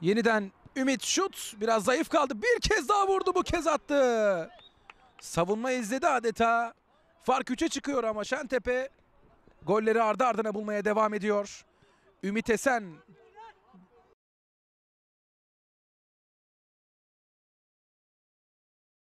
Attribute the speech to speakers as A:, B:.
A: Yeniden Ümit şut. Biraz zayıf kaldı. Bir kez daha vurdu. Bu kez attı. Savunma izledi adeta. Fark 3'e çıkıyor ama Şentepe golleri ardı ardına bulmaya devam ediyor. Ümit Esen